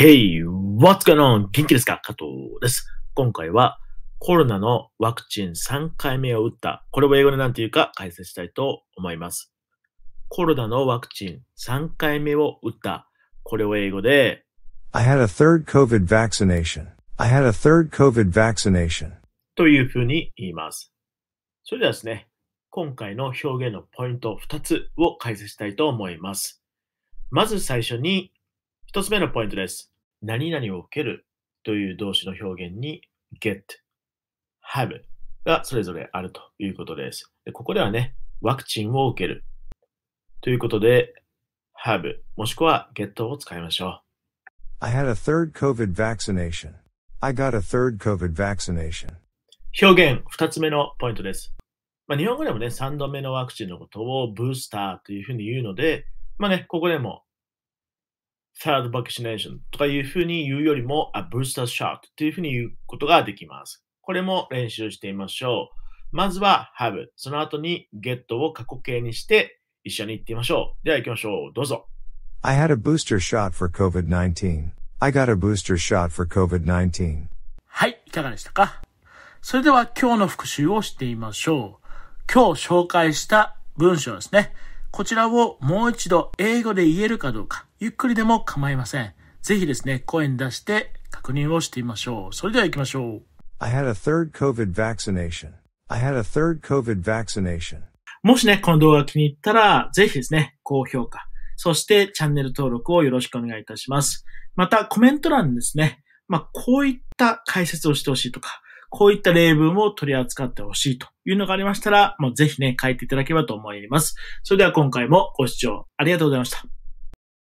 Hey, what's going on? 元気ですか加藤です。今回はコロナのワクチン3回目を打った。これを英語で何て言うか解説したいと思います。コロナのワクチン3回目を打った。これを英語で I had a third COVID vaccination.I had a third COVID vaccination. というふうに言います。それではですね、今回の表現のポイント2つを解説したいと思います。まず最初に一つ目のポイントです。何々を受けるという動詞の表現に get、have がそれぞれあるということです。でここではね、ワクチンを受けるということで have もしくは get を使いましょう。I had a third COVID vaccination. I got a third COVID vaccination. 表現二つ目のポイントです。まあ、日本語でもね、三度目のワクチンのことをブースターというふうに言うので、まあね、ここでも third vaccination とかいうふうに言うよりも、a booster shot というふうに言うことができます。これも練習してみましょう。まずは have、その後に get を過去形にして一緒に行ってみましょう。では行きましょう。どうぞ。I had a booster shot for COVID-19. I got a booster shot for COVID-19. はい、いかがでしたかそれでは今日の復習をしてみましょう。今日紹介した文章ですね。こちらをもう一度英語で言えるかどうか。ゆっくりでも構いません。ぜひですね、声に出して確認をしてみましょう。それでは行きましょう。I had a third COVID vaccination. I had a third COVID vaccination. もしね、この動画が気に入ったら、ぜひですね、高評価。そしてチャンネル登録をよろしくお願いいたします。またコメント欄ですね。まあ、こういった解説をしてほしいとか、こういった例文を取り扱ってほしいというのがありましたら、もうぜひね、書いていただければと思います。それでは今回もご視聴ありがとうございました。